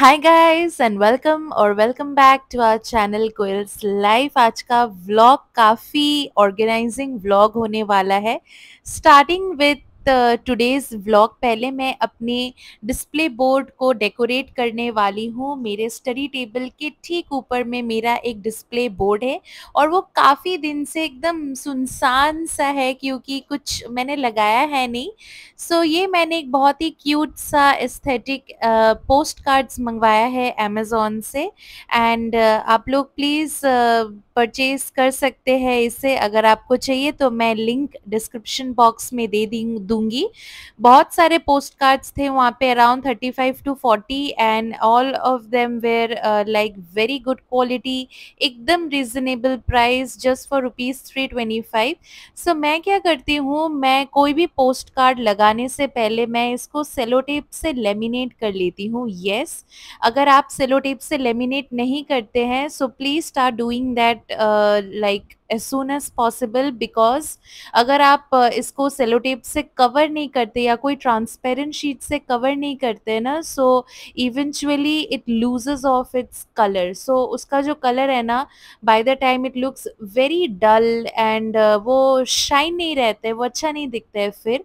Hi guys and welcome और welcome back to our channel Koyal's life आज का vlog काफ़ी ऑर्गेनाइजिंग व्लॉग होने वाला है स्टार्टिंग विथ टुडेज़ व्लॉग पहले मैं अपने डिस्प्ले बोर्ड को डेकोरेट करने वाली हूँ मेरे स्टडी टेबल के ठीक ऊपर में मेरा एक डिस्प्ले बोर्ड है और वो काफ़ी दिन से एकदम सुनसान सा है क्योंकि कुछ मैंने लगाया है नहीं सो so, ये मैंने एक बहुत ही क्यूट सा एस्थेटिक पोस्ट कार्ड्स मंगवाया है अमेज़ोन से एंड uh, आप लोग प्लीज़ uh, परचेज कर सकते हैं इसे अगर आपको चाहिए तो मैं लिंक डिस्क्रिप्शन बॉक्स में दे दूंगी बहुत सारे पोस्ट कार्ड्स थे वहाँ पे around thirty five to forty and all of them were like very good quality एकदम reasonable price just for rupees three twenty five so मैं क्या करती हूँ मैं कोई भी पोस्ट कार्ड लगाने से पहले मैं इसको सेलो टेप से लेमिनेट कर लेती हूँ येस yes, अगर आप सेलो टेप से लेमिनेट नहीं करते हैं so please start doing that uh, like as soon as possible because अगर आप इसको सेलोटेप से कवर नहीं करते या कोई ट्रांसपेरेंट शीट से कवर नहीं करते ना so eventually it loses of its colour so उसका जो कलर है ना by the time it looks very dull and वो शाइन नहीं रहते वो अच्छा नहीं दिखते है फिर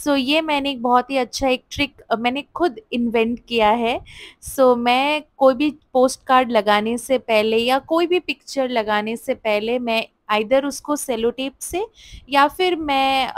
सो so, ये मैंने एक बहुत ही अच्छा एक ट्रिक मैंने खुद इन्वेंट किया है सो so, मैं कोई भी पोस्ट कार्ड लगाने से पहले या कोई भी पिक्चर लगाने से पहले मैं आइधर उसको सेलोटेप से या फिर मैं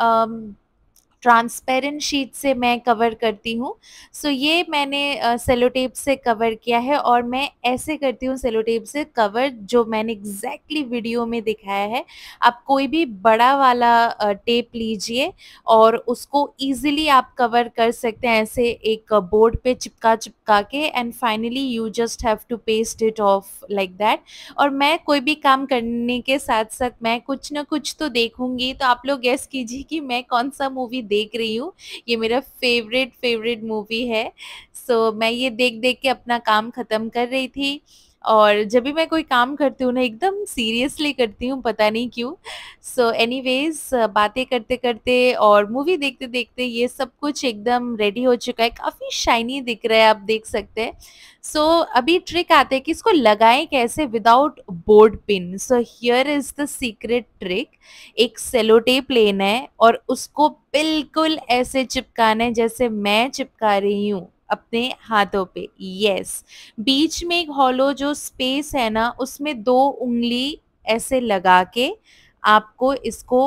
ट्रांसपेरेंट शीट से मैं कवर करती हूँ सो so, ये मैंने सेलोटेप से कवर किया है और मैं ऐसे करती हूँ सेलोटेप से कवर जो मैंने एग्जैक्टली exactly वीडियो में दिखाया है आप कोई भी बड़ा वाला टेप लीजिए और उसको ईजिली आप कवर कर सकते हैं ऐसे एक बोर्ड पे चिपका चिपका के and finally you just have to paste it off like that और मैं कोई भी काम करने के साथ साथ मैं कुछ ना कुछ तो देखूंगी तो आप लोग गेस कीजिए कि मैं कौन सा मूवी देख रही हूँ ये मेरा फेवरेट फेवरेट मूवी है सो so, मैं ये देख देख के अपना काम ख़त्म कर रही थी और जब भी मैं कोई काम करती हूँ ना एकदम सीरियसली करती हूँ पता नहीं क्यों सो एनी वेज बातें करते करते और मूवी देखते देखते ये सब कुछ एकदम रेडी हो चुका है काफ़ी शाइनी दिख रहा है आप देख सकते हैं सो so, अभी ट्रिक आते हैं कि इसको लगाएं कैसे without board pin so here is the secret trick एक सेलोटेप लेना है और उसको बिल्कुल ऐसे चिपकाना है जैसे मैं चिपका रही हूँ अपने हाथों पे यस बीच में एक हॉलो जो स्पेस है ना उसमें दो उंगली ऐसे लगा के आपको इसको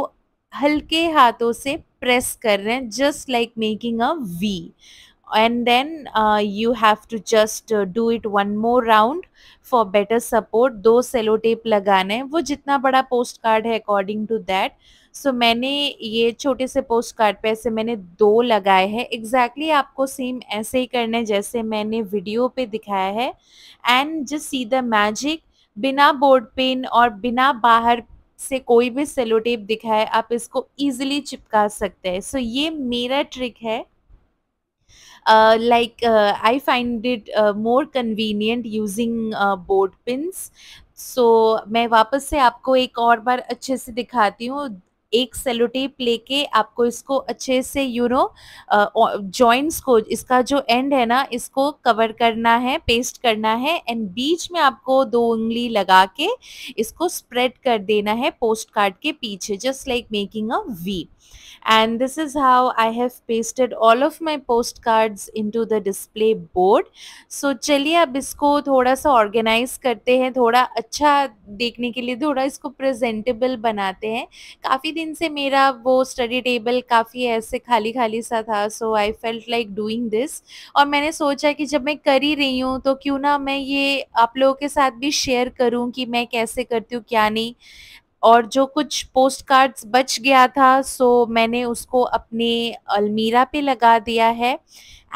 हल्के हाथों से प्रेस कर रहे हैं just like making a V and then you have to just do it one more round for better support दो सेलो टेप लगाने वो जितना बड़ा पोस्ट कार्ड है according to that so so, मैंने ये छोटे से पोस्ट कार्ड पे ऐसे मैंने दो लगाए हैं एग्जैक्टली exactly आपको सेम ऐसे ही करना है जैसे मैंने वीडियो पे दिखाया है and just see the magic बिना बोर्ड पेन और बिना बाहर से कोई भी सेलो टेप दिखाए आप इसको इजीली चिपका सकते हैं सो so, ये मेरा ट्रिक है like I find it more convenient using board pin so मैं वापस से आपको एक और बार अच्छे से दिखाती हूँ एक सेलोटेप लेके आपको इसको अच्छे से यू नो जॉइंट्स को इसका जो एंड है ना इसको कवर करना है पेस्ट करना है एंड बीच में आपको दो उंगली लगा के इसको स्प्रेड कर देना है पोस्ट कार्ड के पीछे just like making a V and this is how I have pasted all of my postcards into the display board. So चलिए अब इसको थोड़ा सा organize करते हैं थोड़ा अच्छा देखने के लिए थोड़ा इसको presentable बनाते हैं काफ़ी दिन से मेरा वो स्टडी टेबल काफ़ी ऐसे खाली खाली सा था so I felt like doing this और मैंने सोचा कि जब मैं कर ही रही हूँ तो क्यों ना मैं ये आप लोगों के साथ भी शेयर करूँ कि मैं कैसे करती हूँ क्या नहीं और जो कुछ पोस्ट कार्ड्स बच गया था सो मैंने उसको अपने अलमीरा पे लगा दिया है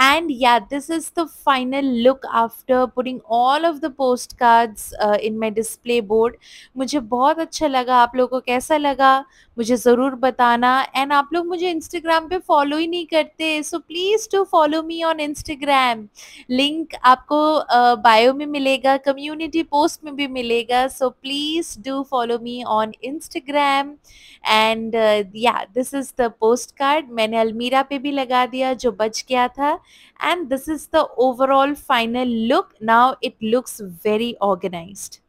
and yeah this is the final look after putting all of the postcards uh, in my display board मुझे बहुत अच्छा लगा आप लोगों को कैसा लगा मुझे ज़रूर बताना एंड आप लोग मुझे इंस्टाग्राम पे फॉलो ही नहीं करते so please to follow me on Instagram link आपको बायो uh, में मिलेगा कम्युनिटी पोस्ट में भी मिलेगा so please do follow me on Instagram and yeah this is the post card मैंने अलमीरा पे भी लगा दिया जो बच गया था and this is the overall final look now it looks very organized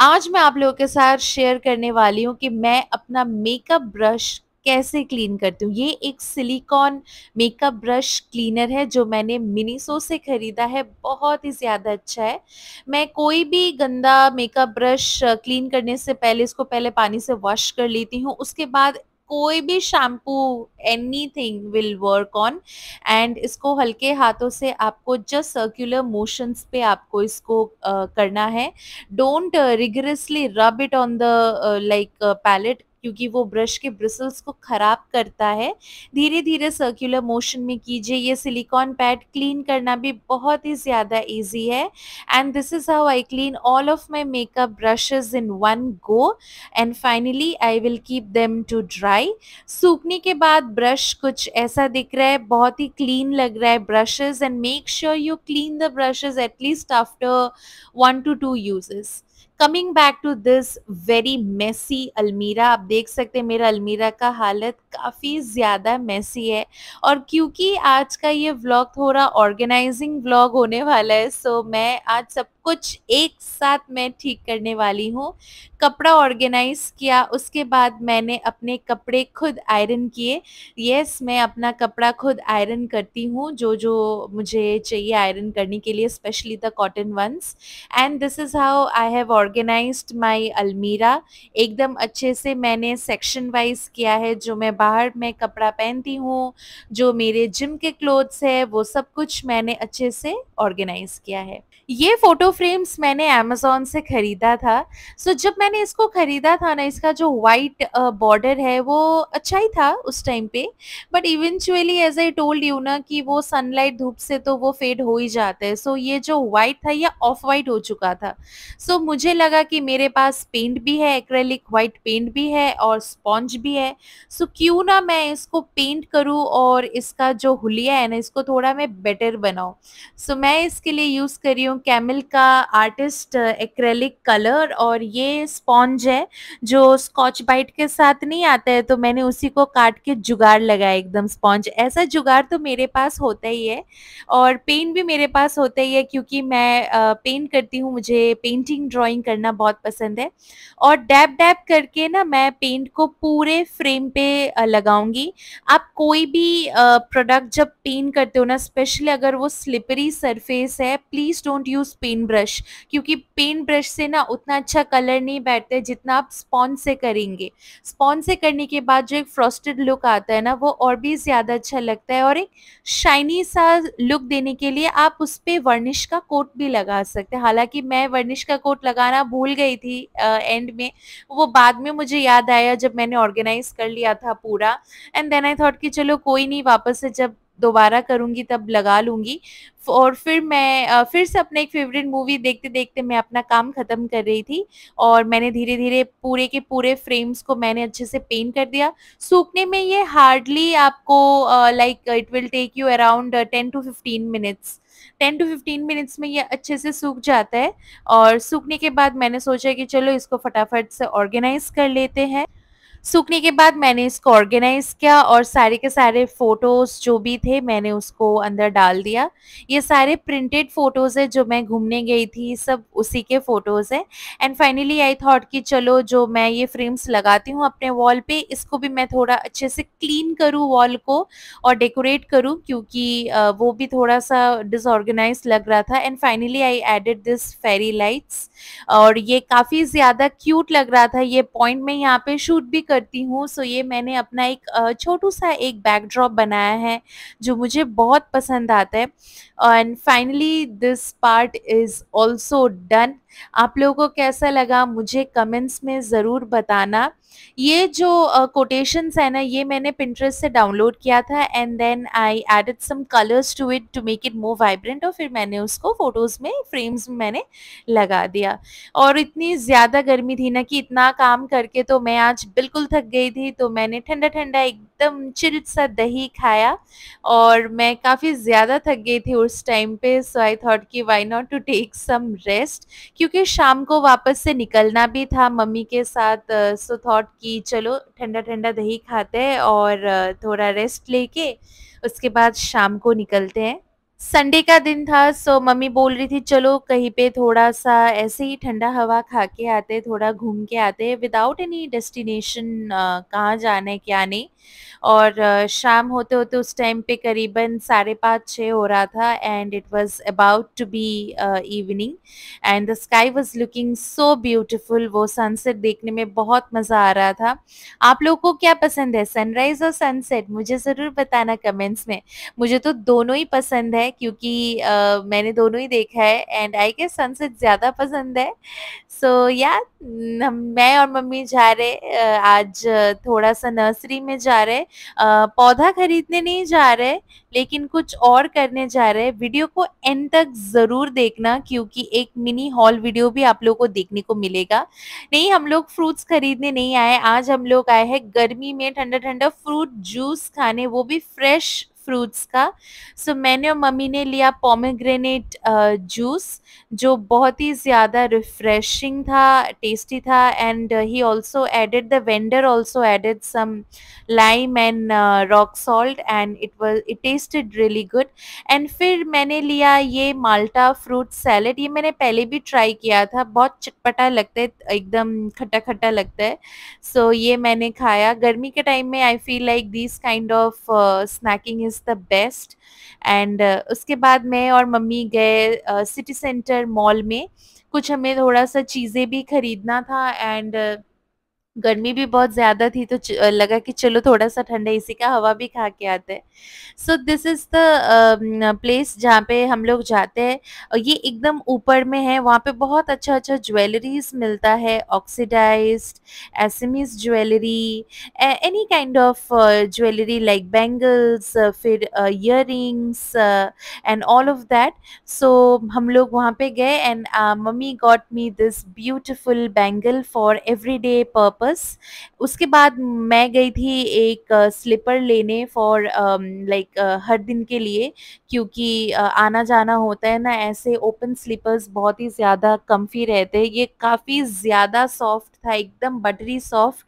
आज मैं आप लोगों के साथ शेयर करने वाली हूँ कि मैं अपना मेकअप ब्रश कैसे क्लीन करती हूँ ये एक सिलिकॉन मेकअप ब्रश क्लीनर है जो मैंने मिनीसो से ख़रीदा है बहुत ही ज़्यादा अच्छा है मैं कोई भी गंदा मेकअप ब्रश क्लीन करने से पहले इसको पहले पानी से वॉश कर लेती हूँ उसके बाद कोई भी shampoo anything will work on and इसको हल्के हाथों से आपको जस्ट सर्कुलर मोशंस पे आपको इसको uh, करना है don't rigorously rub it on the like palette क्योंकि वो ब्रश के ब्रिसल्स को ख़राब करता है धीरे धीरे सर्कुलर मोशन में कीजिए ये सिलिकॉन पैड क्लीन करना भी बहुत ही ज़्यादा ईजी है and this is how I clean all of my makeup brushes in one go and finally I will keep them to dry सूखने के बाद ब्रश कुछ ऐसा दिख रहा है बहुत ही क्लीन लग रहा है brushes and make sure you clean the brushes at least after one to two uses coming back to this very messy अलमीरा आप देख सकते हैं मेरा अलमीरा का हालत काफ़ी ज़्यादा मेसी है और क्योंकि आज का ये व्लॉग थोड़ा ऑर्गेनाइजिंग व्लॉग होने वाला है सो मैं आज सब कुछ एक साथ मैं ठीक करने वाली हूँ कपड़ा ऑर्गेनाइज किया उसके बाद मैंने अपने कपड़े खुद आयरन किए यस मैं अपना कपड़ा खुद आयरन करती हूँ जो जो मुझे चाहिए आयरन करने के लिए specially the cotton ones and this is how I have organise my अलमीरा एकदम अच्छे से मैंने सेक्शन वाइज किया है जो मैं बाहर में कपड़ा पहनती हूँ जो मेरे जिम के क्लोथ्स है वो सब कुछ मैंने अच्छे से ऑर्गेनाइज किया है ये फ़ोटो फ्रेम्स मैंने अमेज़ोन से ख़रीदा था सो so, जब मैंने इसको ख़रीदा था ना इसका जो वाइट बॉर्डर है वो अच्छा ही था उस टाइम पे but eventually as I told you ना कि वो सनलाइट धूप से तो वो फेड हो ही जाता है सो so, ये जो वाइट था ये ऑफ वाइट हो चुका था सो so, मुझे लगा कि मेरे पास पेंट भी है एक्रेलिक वाइट पेंट भी है और स्पॉन्ज भी है सो so, क्यों ना मैं इसको पेंट करूँ और इसका जो हुलिया है ना इसको थोड़ा मैं बेटर बनाऊँ सो so, मैं इसके लिए यूज़ करी हूँ हूँ कैमिल का आर्टिस्ट एक्रेलिक कलर और ये स्पॉन्ज है जो स्कॉच बाइट के साथ नहीं आता है तो मैंने उसी को काट के जुगाड़ लगाया एकदम स्पॉन्ज ऐसा जुगाड़ तो मेरे पास होता ही है और पेन भी मेरे पास होता ही है क्योंकि मैं पेंट करती हूँ मुझे पेंटिंग ड्राइंग करना बहुत पसंद है और डैब डैब करके ना मैं पेंट को पूरे फ्रेम पे लगाऊंगी आप कोई भी प्रोडक्ट जब पेंट करते हो ना स्पेशली अगर वो स्लिपरी सरफेस है please don't don't use pen brush क्योंकि पेन ब्रश से ना उतना अच्छा कलर नहीं बैठता है जितना आप स्पॉन्ज से करेंगे स्पॉन्ज से करने के बाद जो एक फ्रॉस्टेड लुक आता है ना वो और भी ज़्यादा अच्छा लगता है और एक शाइनी सा लुक देने के लिए आप उस पर वर्निश का कोट भी लगा सकते हैं हालांकि मैं वर्निश का कोट लगाना भूल गई थी आ, एंड में वो बाद में मुझे याद आया जब मैंने ऑर्गेनाइज कर लिया था पूरा एंड देन आई थॉट कि चलो कोई नहीं वापस से जब दोबारा करूंगी तब लगा लूंगी और फिर मैं फिर से अपना एक फेवरेट मूवी देखते देखते मैं अपना काम ख़त्म कर रही थी और मैंने धीरे धीरे पूरे के पूरे फ्रेम्स को मैंने अच्छे से पेंट कर दिया सूखने में ये हार्डली आपको like it will take you around ten to fifteen minutes ten to fifteen minutes में ये अच्छे से सूख जाता है और सूखने के बाद मैंने सोचा कि चलो इसको फटाफट से ऑर्गेनाइज कर लेते हैं सूखने के बाद मैंने इसको ऑर्गेनाइज किया और सारे के सारे फोटोज़ जो भी थे मैंने उसको अंदर डाल दिया ये सारे प्रिंटेड फ़ोटोज़ है जो मैं घूमने गई थी सब उसी के फ़ोटोज़ हैं एंड फाइनली आई थॉट कि चलो जो मैं ये फ्रेम्स लगाती हूँ अपने वॉल पे इसको भी मैं थोड़ा अच्छे से क्लीन करूँ वॉल को और डेकोरेट करूँ क्योंकि वो भी थोड़ा सा डिसऑर्गेनाइज लग रहा था and finally I added this fairy lights और ये काफ़ी ज़्यादा क्यूट लग रहा था ये पॉइंट मैं यहाँ पे शूट भी कर करती हूँ सो ये मैंने अपना एक छोटू सा एक बैकड्रॉप बनाया है जो मुझे बहुत पसंद आता है and finally this part is also done आप लोगों को कैसा लगा मुझे कमेंट्स में ज़रूर बताना ये जो कोटेशंस है ना ये मैंने पिंटरेस्ट से डाउनलोड किया था and then I added some colours to it to make it more vibrant और फिर मैंने उसको फ़ोटोज़ में फ्रेम्स में मैंने लगा दिया और इतनी ज़्यादा गर्मी थी ना कि इतना काम करके तो मैं आज बिल्कुल थक गई थी तो मैंने ठंडा ठंडा एक एकदम चिल्ड सा दही खाया और मैं काफ़ी ज़्यादा थक गई थी उस टाइम पे सो आई थॉट कि why not to take some rest क्योंकि शाम को वापस से निकलना भी था मम्मी के साथ सो uh, थॉट कि चलो ठंडा ठंडा दही खाते हैं और uh, थोड़ा रेस्ट लेके उसके बाद शाम को निकलते हैं संडे का दिन था सो मम्मी बोल रही थी चलो कहीं पे थोड़ा सा ऐसे ही ठंडा हवा खा के आते थोड़ा घूम के आते विदाउट एनी डेस्टिनेशन कहाँ जाना है क्या नहीं और शाम होते होते उस टाइम पे करीबन साढ़े पाँच छः हो रहा था and it was about to be evening and the sky was looking so beautiful वो सनसेट देखने में बहुत मज़ा आ रहा था आप लोगों को क्या पसंद है सनराइज़ और सनसेट मुझे ज़रूर बताना कमेंट्स में मुझे तो दोनों ही पसंद है है क्योंकि uh, मैंने दोनों ही देखा है एंड आई गेस सनसेट ज़्यादा पसंद है सो so, या yeah, मैं और मम्मी जा रहे आज थोड़ा सा नर्सरी में जा रहे पौधा खरीदने नहीं जा रहे लेकिन कुछ और करने जा रहे हैं वीडियो को एंड तक ज़रूर देखना क्योंकि एक मिनी हॉल वीडियो भी आप लोगों को देखने को मिलेगा नहीं हम लोग फ्रूट्स खरीदने नहीं आए आज हम लोग आए हैं गर्मी में ठंडा ठंडा फ्रूट जूस खाने वो भी फ्रेश फ्रूट्स का सो so, मैंने और मम्मी ने लिया पोमेग्रेनेट जूस जो बहुत ही ज़्यादा रिफ्रेशिंग था टेस्टी था and he also added the vendor also added some lime and rock salt and it was it tasted really good and फिर मैंने लिया ये माल्टा फ्रूट सैलड ये मैंने पहले भी ट्राई किया था बहुत चटपटा लगता है एकदम खट्टा खट्टा लगता है सो so, ये मैंने खाया गर्मी के टाइम में I feel like this kind of snacking is is the best and उसके बाद मैं और मम्मी गए सिटी सेंटर मॉल में कुछ हमें थोड़ा सा चीज़ें भी ख़रीदना था एंड गर्मी भी बहुत ज़्यादा थी तो लगा कि चलो थोड़ा सा ठंडा इसी का हवा भी खा के आते हैं so this is the place जहाँ पे हम लोग जाते हैं और ये एकदम ऊपर में है वहाँ पे बहुत अच्छा अच्छा ज्वेलरीज मिलता है ऑक्सीडाइज एसमिस jewellery any kind of jewellery like bangles फिर ear and all of that so हम लोग वहाँ पे गए and mummy got me this beautiful bangle for every day purpose वापस उसके बाद मैं गई थी एक स्लीपर लेने फॉर लाइक हर दिन के लिए क्योंकि आना जाना होता है ना ऐसे ओपन स्लीपर्स बहुत ही ज़्यादा कम्फी रहते हैं ये काफ़ी ज़्यादा सॉफ्ट था एकदम बटरी सॉफ्ट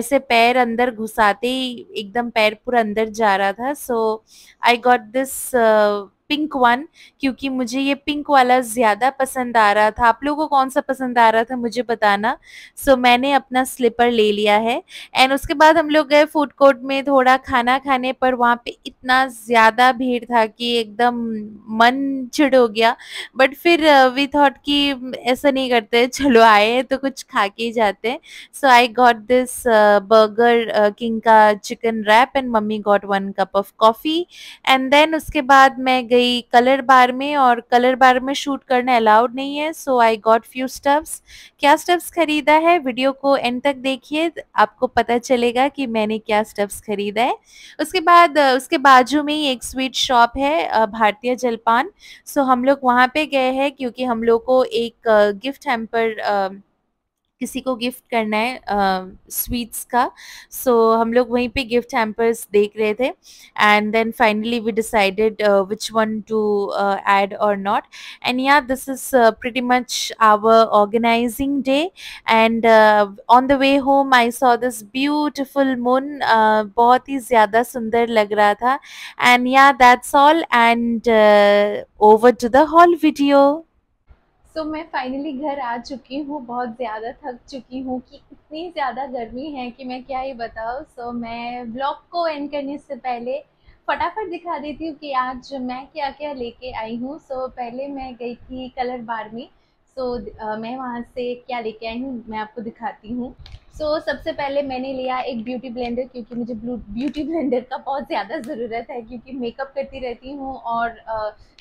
ऐसे पैर अंदर घुसाते ही एकदम पैर पूरा अंदर जा रहा था so I got this pink one क्योंकि मुझे ये पिंक वाला ज़्यादा पसंद आ रहा था आप लोगों को कौन सा पसंद आ रहा था मुझे बताना सो so, मैंने अपना स्लीपर ले लिया है एंड उसके बाद हम लोग गए फूड कोर्ट में थोड़ा खाना खाने पर वहाँ पे इतना ज़्यादा भीड़ था कि एकदम मन चिड़ हो गया बट फिर वी uh, थॉट कि ऐसा नहीं करते चलो आए तो कुछ खा के ही जाते जाते हैं so I got this Burger King का chicken wrap and mummy got one cup of coffee and then उसके बाद मैं गई कलर बार में और कलर बार में शूट करना अलाउड नहीं है so I got few stuffs क्या स्टफ्स खरीदा है वीडियो को एंड तक देखिए आपको पता चलेगा कि मैंने क्या स्टफ्स खरीदा है उसके बाद uh, उसके बाजू में ही एक स्वीट शॉप है uh, भारतीय जलपान सो हम लोग वहाँ पे गए हैं क्योंकि हम लोग को एक गिफ्ट uh, हैम्पर किसी को गिफ्ट करना है स्वीट्स uh, का सो so, हम लोग वहीं पे गिफ्ट हेम्पर्स देख रहे थे and then finally we decided which one to add और not and yeah this is pretty much our organising day and on the way home I saw this beautiful moon बहुत ही ज़्यादा सुंदर लग रहा था and yeah that's all and over to the whole video so तो so, मैं finally घर आ चुकी हूँ बहुत ज़्यादा थक चुकी हूँ कि इतनी ज़्यादा गर्मी है कि मैं क्या ही बताऊँ सो so, मैं ब्लॉग को एंड करने से पहले फटाफट दिखा देती हूँ कि आज मैं क्या क्या लेके आई हूँ सो so, पहले मैं गई थी कलर बार में सो so, मैं वहाँ से क्या लेके आई हूँ मैं आपको दिखाती हूँ सो so, सबसे पहले मैंने लिया एक ब्यूटी ब्लेंडर क्योंकि मुझे ब्यूटी ब्लेंडर का बहुत ज़्यादा ज़रूरत है क्योंकि मेकअप करती रहती हूँ और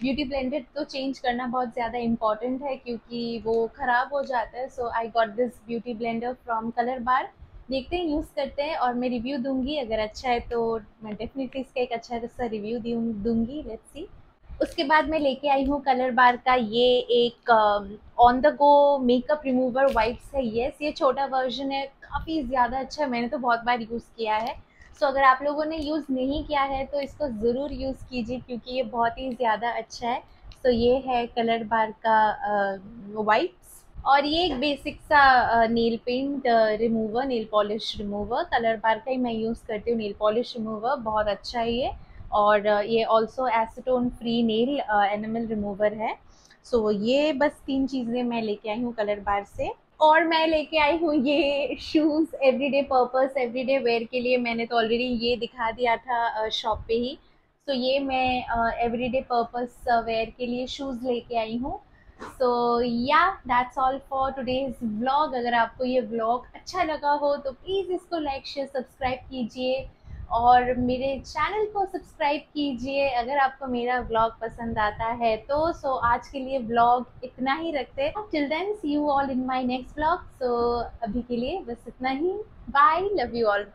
ब्यूटी uh, ब्लेंडर तो चेंज करना बहुत ज़्यादा इम्पॉर्टेंट है क्योंकि वो ख़राब हो जाता है so I got this beauty blender from Colorbar देखते हैं यूज़ करते हैं और मैं रिव्यू दूंगी अगर अच्छा है तो मैं डेफिनेटली इसका एक अच्छा सा रिव्यू दूंगी लेट्स सी उसके बाद मैं लेके आई हूँ कलर बार का ये एक on the go makeup remover wipes है येस ये छोटा वर्जन है काफ़ी ज़्यादा अच्छा है मैंने तो बहुत बार यूज़ किया है सो so, अगर आप लोगों ने यूज़ नहीं किया है तो इसको ज़रूर यूज़ कीजिए क्योंकि ये बहुत ही ज़्यादा अच्छा है सो so, ये है कलर बार का वाइप्स uh, और ये एक बेसिक सा nail paint remover nail polish remover Colorbar का ही मैं यूज़ करती हूँ नेल पॉलिश रिमूवर बहुत अच्छा है ये और ये also acetone free nail enamel remover है सो so, ये बस तीन चीज़ें मैं लेके आई हूँ कलर बार से और मैं लेके आई हूँ ये shoes everyday purpose everyday wear के लिए मैंने तो ऑलरेडी ये दिखा दिया था शॉप पे ही सो so, ये मैं एवरीडे पर्पस वेयर के लिए शूज़ लेके आई हूँ so yeah that's all for today's vlog अगर आपको ये व्लॉग अच्छा लगा हो तो प्लीज़ इसको लाइक शेयर सब्सक्राइब कीजिए और मेरे चैनल को सब्सक्राइब कीजिए अगर आपको मेरा ब्लॉग पसंद आता है तो सो so, आज के लिए ब्लॉग इतना ही रखते हैं till then see you all in my next blog सो अभी के लिए बस इतना ही बाय लव यू ऑल